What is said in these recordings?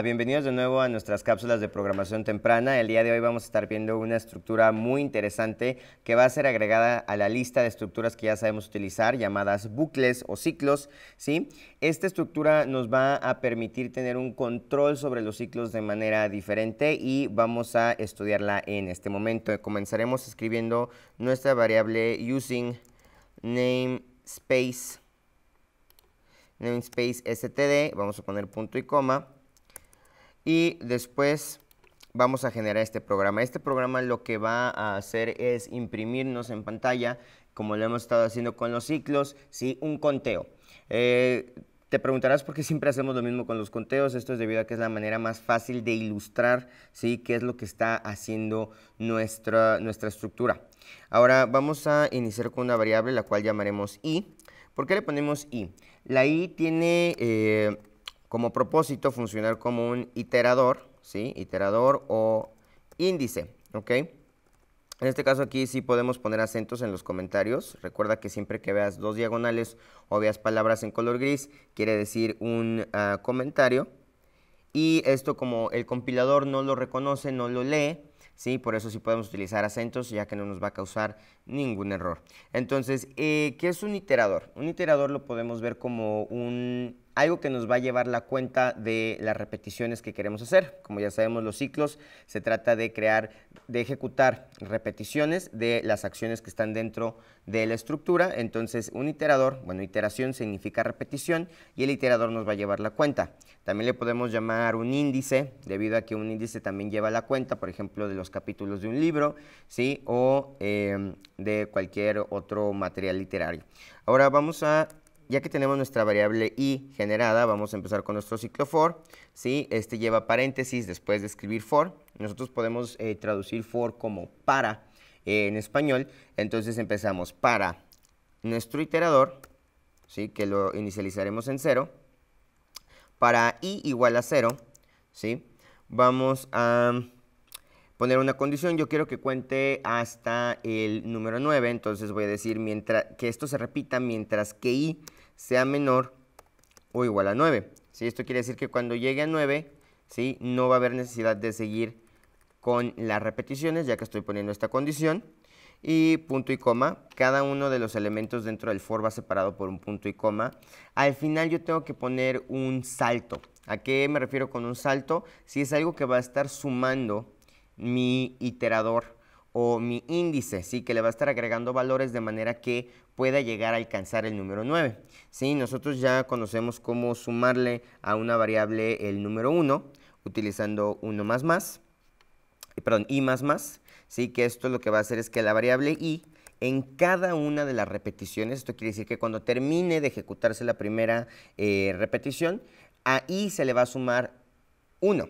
Ah, bienvenidos de nuevo a nuestras cápsulas de programación temprana. El día de hoy vamos a estar viendo una estructura muy interesante que va a ser agregada a la lista de estructuras que ya sabemos utilizar, llamadas bucles o ciclos. ¿sí? Esta estructura nos va a permitir tener un control sobre los ciclos de manera diferente y vamos a estudiarla en este momento. Comenzaremos escribiendo nuestra variable using namespace namespace std, vamos a poner punto y coma, y después vamos a generar este programa. Este programa lo que va a hacer es imprimirnos en pantalla, como lo hemos estado haciendo con los ciclos, ¿sí? un conteo. Eh, te preguntarás por qué siempre hacemos lo mismo con los conteos. Esto es debido a que es la manera más fácil de ilustrar ¿sí? qué es lo que está haciendo nuestra, nuestra estructura. Ahora vamos a iniciar con una variable la cual llamaremos i. ¿Por qué le ponemos i? La i tiene... Eh, como propósito funcionar como un iterador, ¿sí? Iterador o índice, ¿ok? En este caso aquí sí podemos poner acentos en los comentarios. Recuerda que siempre que veas dos diagonales o veas palabras en color gris, quiere decir un ah, comentario. Y esto como el compilador no lo reconoce, no lo lee, ¿sí? Por eso sí podemos utilizar acentos, ya que no nos va a causar ningún error. Entonces, eh, ¿qué es un iterador? Un iterador lo podemos ver como un algo que nos va a llevar la cuenta de las repeticiones que queremos hacer. Como ya sabemos, los ciclos se trata de crear, de ejecutar repeticiones de las acciones que están dentro de la estructura. Entonces, un iterador, bueno, iteración significa repetición y el iterador nos va a llevar la cuenta. También le podemos llamar un índice, debido a que un índice también lleva la cuenta, por ejemplo, de los capítulos de un libro, ¿sí? O eh, de cualquier otro material literario. Ahora vamos a ya que tenemos nuestra variable i generada, vamos a empezar con nuestro ciclo for. ¿sí? Este lleva paréntesis después de escribir for. Nosotros podemos eh, traducir for como para eh, en español. Entonces empezamos para nuestro iterador, ¿sí? que lo inicializaremos en 0. Para i igual a cero, ¿sí? vamos a poner una condición, yo quiero que cuente hasta el número 9, entonces voy a decir mientras, que esto se repita mientras que i sea menor o igual a 9. Esto quiere decir que cuando llegue a 9, ¿sí? no va a haber necesidad de seguir con las repeticiones, ya que estoy poniendo esta condición. Y punto y coma, cada uno de los elementos dentro del for va separado por un punto y coma. Al final yo tengo que poner un salto. ¿A qué me refiero con un salto? Si es algo que va a estar sumando mi iterador o mi índice, ¿sí? que le va a estar agregando valores de manera que pueda llegar a alcanzar el número 9. ¿sí? Nosotros ya conocemos cómo sumarle a una variable el número 1 utilizando 1 más más, eh, perdón, i más más, ¿sí? que esto lo que va a hacer es que la variable i en cada una de las repeticiones, esto quiere decir que cuando termine de ejecutarse la primera eh, repetición, a i se le va a sumar 1.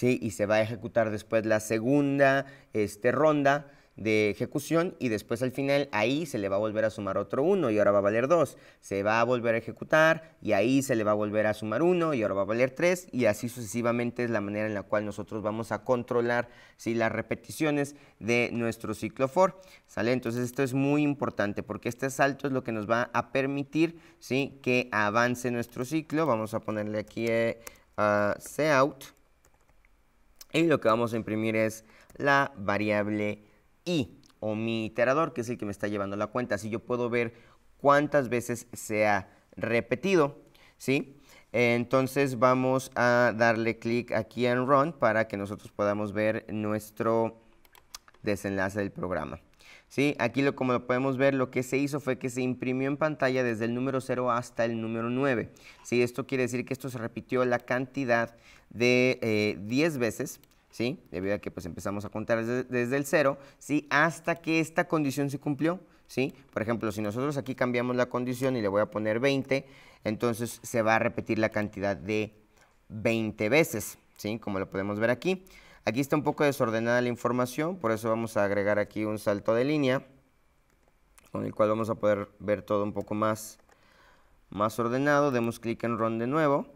Y se va a ejecutar después la segunda este, ronda de ejecución y después al final ahí se le va a volver a sumar otro 1 y ahora va a valer 2. Se va a volver a ejecutar y ahí se le va a volver a sumar 1 y ahora va a valer 3 y así sucesivamente es la manera en la cual nosotros vamos a controlar si las repeticiones de nuestro ciclo for. ¿sale? Entonces esto es muy importante porque este salto es lo que nos va a permitir ¿sí? que avance nuestro ciclo. Vamos a ponerle aquí eh, a out y lo que vamos a imprimir es la variable i o mi iterador, que es el que me está llevando la cuenta. Así yo puedo ver cuántas veces se ha repetido, ¿sí? Entonces vamos a darle clic aquí en Run para que nosotros podamos ver nuestro desenlace del programa. Aquí lo, como lo podemos ver, lo que se hizo fue que se imprimió en pantalla desde el número 0 hasta el número 9. ¿sí? Esto quiere decir que esto se repitió la cantidad de 10 eh, veces, ¿sí? debido a que pues, empezamos a contar desde, el 0, ¿sí? hasta que esta condición se cumplió. ¿sí? Por ejemplo, si nosotros aquí cambiamos la condición y le voy a poner 20, entonces se va a repetir la cantidad de 20 veces, ¿sí? como lo podemos ver aquí. Aquí está un poco desordenada la información, por eso vamos a agregar aquí un salto de línea, con el cual vamos a poder ver todo un poco más, más ordenado. Demos clic en Run de nuevo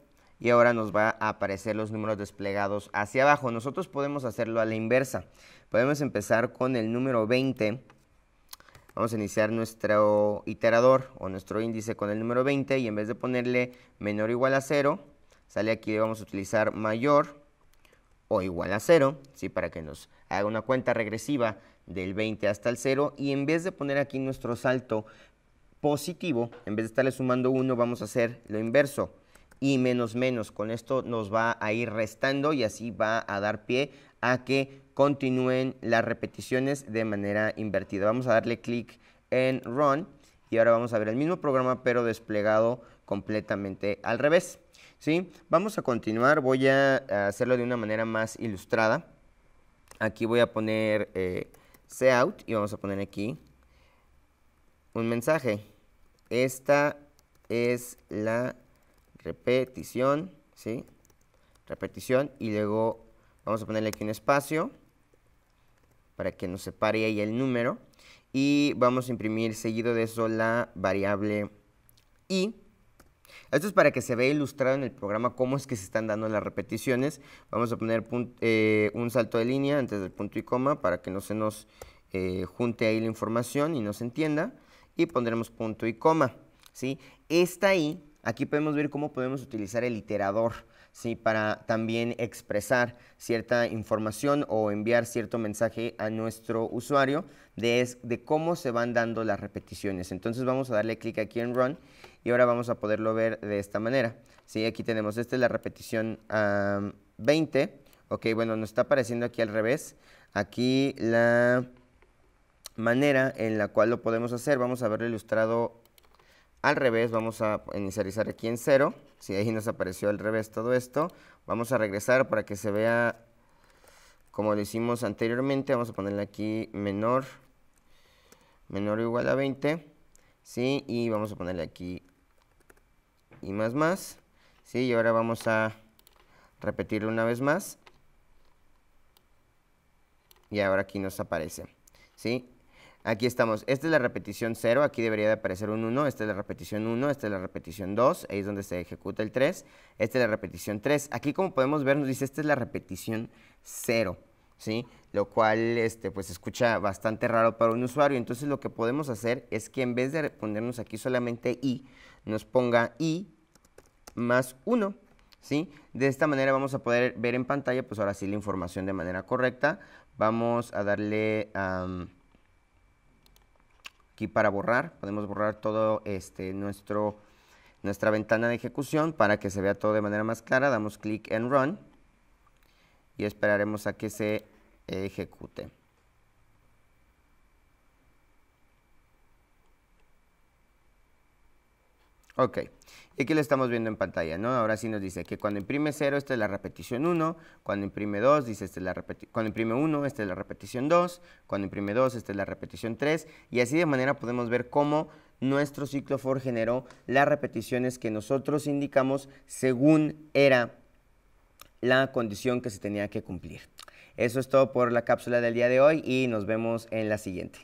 y ahora nos va a aparecer los números desplegados hacia abajo. Nosotros podemos hacerlo a la inversa. Podemos empezar con el número 20. Vamos a iniciar nuestro iterador o nuestro índice con el número 20 y en vez de ponerle menor o igual a 0, sale aquí, vamos a utilizar mayor o igual a 0, ¿sí? para que nos haga una cuenta regresiva del 20 hasta el 0 y en vez de poner aquí nuestro salto positivo, en vez de estarle sumando 1 vamos a hacer lo inverso y menos menos. Con esto nos va a ir restando y así va a dar pie a que continúen las repeticiones de manera invertida. Vamos a darle clic en Run y ahora vamos a ver el mismo programa pero desplegado completamente al revés. Vamos a continuar, voy a hacerlo de una manera más ilustrada. Aquí voy a poner eh, cout y vamos a poner aquí un mensaje. Esta es la repetición, ¿sí? Repetición y luego vamos a ponerle aquí un espacio para que nos separe ahí el número y vamos a imprimir seguido de eso la variable i esto es para que se vea ilustrado en el programa cómo es que se están dando las repeticiones. Vamos a poner eh, un salto de línea antes del punto y coma para que no se nos eh, junte ahí la información y no se entienda. Y pondremos punto y coma. ¿sí? Esta ahí, aquí podemos ver cómo podemos utilizar el iterador. ¿sí? para también expresar cierta información o enviar cierto mensaje a nuestro usuario de cómo se van dando las repeticiones. Entonces vamos a darle clic aquí en Run y ahora vamos a poderlo ver de esta manera. ¿sí? Aquí tenemos, esta es la repetición 20, ok, bueno, nos está apareciendo aquí al revés, aquí la manera en la cual lo podemos hacer, vamos a verlo ilustrado al revés, vamos a inicializar aquí en 0, si ahí nos apareció al revés todo esto, vamos a regresar para que se vea como lo hicimos anteriormente, vamos a ponerle aquí menor, menor o igual a 20, ¿sí? Y vamos a ponerle aquí y más más. ¿sí? Y ahora vamos a repetirlo una vez más. Y ahora aquí nos aparece. ¿sí? Aquí estamos. Esta es la repetición 0. Aquí debería de aparecer un 1. Esta es la repetición 1. Esta es la repetición 2. Ahí es donde se ejecuta el 3. Esta es la repetición 3. Aquí como podemos ver nos dice esta es la repetición 0. ¿Sí? Lo cual este, pues escucha bastante raro para un usuario. Entonces lo que podemos hacer es que en vez de ponernos aquí solamente i, nos ponga i más uno, ¿sí? De esta manera vamos a poder ver en pantalla, pues ahora sí, la información de manera correcta. Vamos a darle aquí para borrar. Podemos borrar todo este, nuestro, nuestra ventana de ejecución para que se vea todo de manera más clara. Damos clic en Run y esperaremos a que se ejecute. Ok, y aquí lo estamos viendo en pantalla, ¿no? Ahora sí nos dice que cuando imprime 0, esta es la repetición 1, cuando imprime 2, dice esta es la repetición, cuando imprime 1, esta es la repetición 2, cuando imprime 2, esta es la repetición 3, y así de manera podemos ver cómo nuestro ciclo for generó las repeticiones que nosotros indicamos según era la condición que se tenía que cumplir. Eso es todo por la cápsula del día de hoy y nos vemos en la siguiente.